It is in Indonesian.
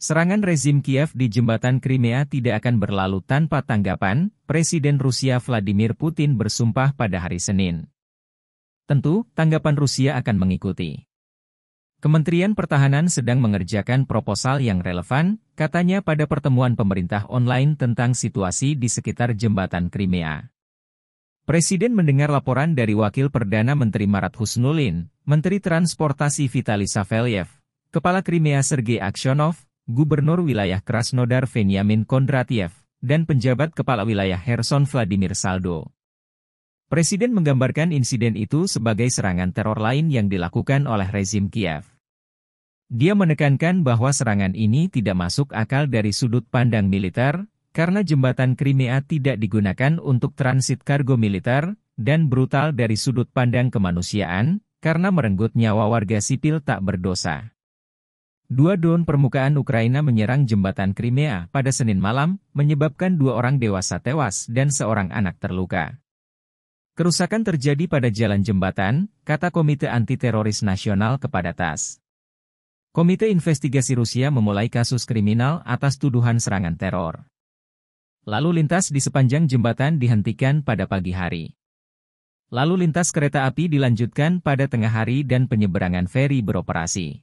Serangan rezim Kiev di jembatan Crimea tidak akan berlalu tanpa tanggapan, Presiden Rusia Vladimir Putin bersumpah pada hari Senin. Tentu, tanggapan Rusia akan mengikuti. Kementerian Pertahanan sedang mengerjakan proposal yang relevan, katanya pada pertemuan pemerintah online tentang situasi di sekitar jembatan Crimea. Presiden mendengar laporan dari Wakil Perdana Menteri Marat Husnulin, Menteri Transportasi Vitali Safelyev, Kepala Crimea Sergei Aksyonov, Gubernur Wilayah Krasnodar Veniamin Kondratiev, dan penjabat Kepala Wilayah Herson Vladimir Saldo. Presiden menggambarkan insiden itu sebagai serangan teror lain yang dilakukan oleh rezim Kiev. Dia menekankan bahwa serangan ini tidak masuk akal dari sudut pandang militer, karena jembatan Crimea tidak digunakan untuk transit kargo militer, dan brutal dari sudut pandang kemanusiaan, karena merenggut nyawa warga sipil tak berdosa. Dua drone permukaan Ukraina menyerang jembatan Crimea pada Senin malam, menyebabkan dua orang dewasa tewas dan seorang anak terluka. Kerusakan terjadi pada jalan jembatan, kata Komite Antiteroris Nasional kepada TAS. Komite Investigasi Rusia memulai kasus kriminal atas tuduhan serangan teror. Lalu lintas di sepanjang jembatan dihentikan pada pagi hari. Lalu lintas kereta api dilanjutkan pada tengah hari dan penyeberangan feri beroperasi.